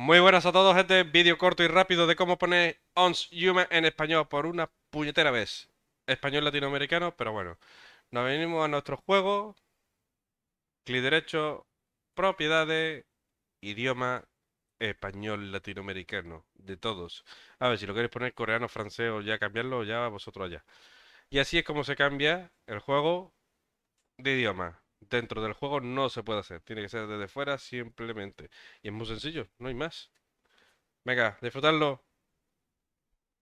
Muy buenas a todos, Este Vídeo corto y rápido de cómo poner ONS HUMAN en español por una puñetera vez. Español latinoamericano, pero bueno. Nos venimos a nuestro juego. Clic derecho, propiedades, idioma español latinoamericano, de todos. A ver, si lo queréis poner coreano, francés o ya cambiarlo, ya vosotros allá. Y así es como se cambia el juego de idioma dentro del juego no se puede hacer. Tiene que ser desde fuera simplemente. Y es muy sencillo, no hay más. Venga, disfrutarlo.